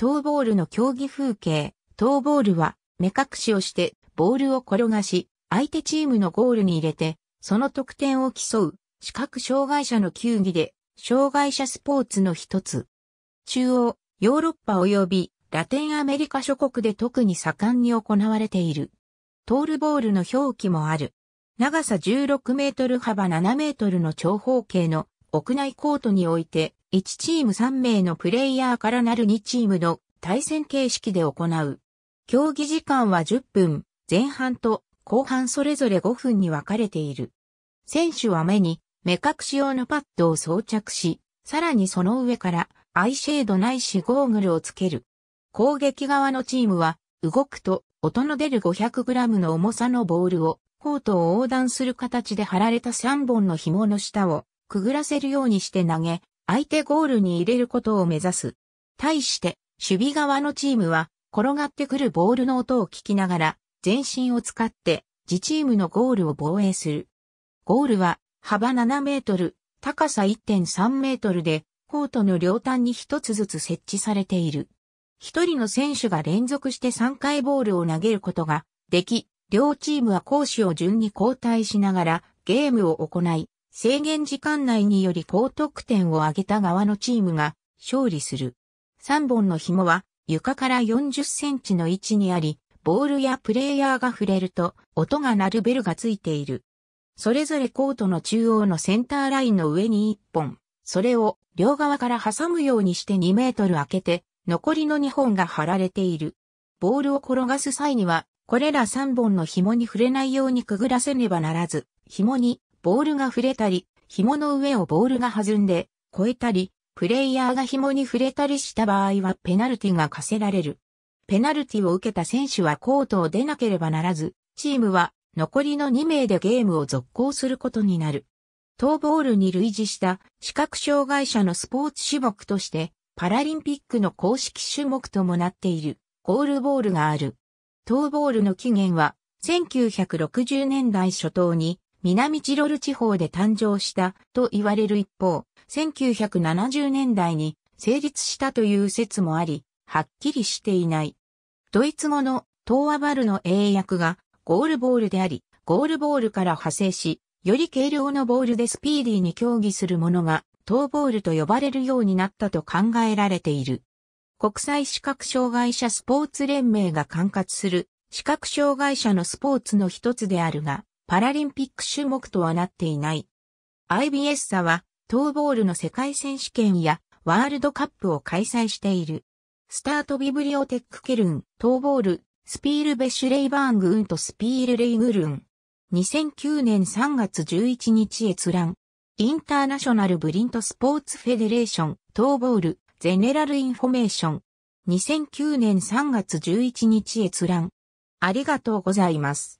トーボールの競技風景。トーボールは目隠しをしてボールを転がし、相手チームのゴールに入れて、その得点を競う、視覚障害者の球技で、障害者スポーツの一つ。中央、ヨーロッパ及びラテンアメリカ諸国で特に盛んに行われている。トールボールの表記もある。長さ16メートル幅7メートルの長方形の屋内コートにおいて1チーム3名のプレイヤーからなる2チームの対戦形式で行う。競技時間は10分、前半と後半それぞれ5分に分かれている。選手は目に目隠し用のパッドを装着し、さらにその上からアイシェードないしゴーグルをつける。攻撃側のチームは動くと音の出る 500g の重さのボールをコートを横断する形で貼られた3本の紐の下をくぐらせるようにして投げ、相手ゴールに入れることを目指す。対して、守備側のチームは、転がってくるボールの音を聞きながら、全身を使って、自チームのゴールを防衛する。ゴールは、幅7メートル、高さ1.3メートルで、コートの両端に一つずつ設置されている。一人の選手が連続して3回ボールを投げることができ、両チームは講師を順に交代しながらゲームを行い、制限時間内により高得点を上げた側のチームが勝利する。3本の紐は床から40センチの位置にあり、ボールやプレイヤーが触れると音が鳴るベルがついている。それぞれコートの中央のセンターラインの上に1本、それを両側から挟むようにして2メートル開けて、残りの2本が貼られている。ボールを転がす際には、これら3本の紐に触れないようにくぐらせねばならず、紐にボールが触れたり、紐の上をボールが弾んで、越えたり、プレイヤーが紐に触れたりした場合はペナルティが課せられる。ペナルティを受けた選手はコートを出なければならず、チームは残りの2名でゲームを続行することになる。トーボールに類似した視覚障害者のスポーツ種目として、パラリンピックの公式種目ともなっている、ゴールボールがある。トーボールの起源は、1960年代初頭に南チロル地方で誕生したと言われる一方、1970年代に成立したという説もあり、はっきりしていない。ドイツ語のトーアバルの英訳がゴールボールであり、ゴールボールから派生し、より軽量のボールでスピーディーに競技するものがトーボールと呼ばれるようになったと考えられている。国際視覚障害者スポーツ連盟が管轄する視覚障害者のスポーツの一つであるが、パラリンピック種目とはなっていない。IBS サは、トーボールの世界選手権やワールドカップを開催している。スタートビブリオテックケルン、トーボール、スピールベシュレイバーングーンとスピールレイグルン。2009年3月11日閲覧。インターナショナルブリントスポーツフェデレーション、トーボール、ゼネラルインフォメーション。2009年3月11日閲覧。ありがとうございます。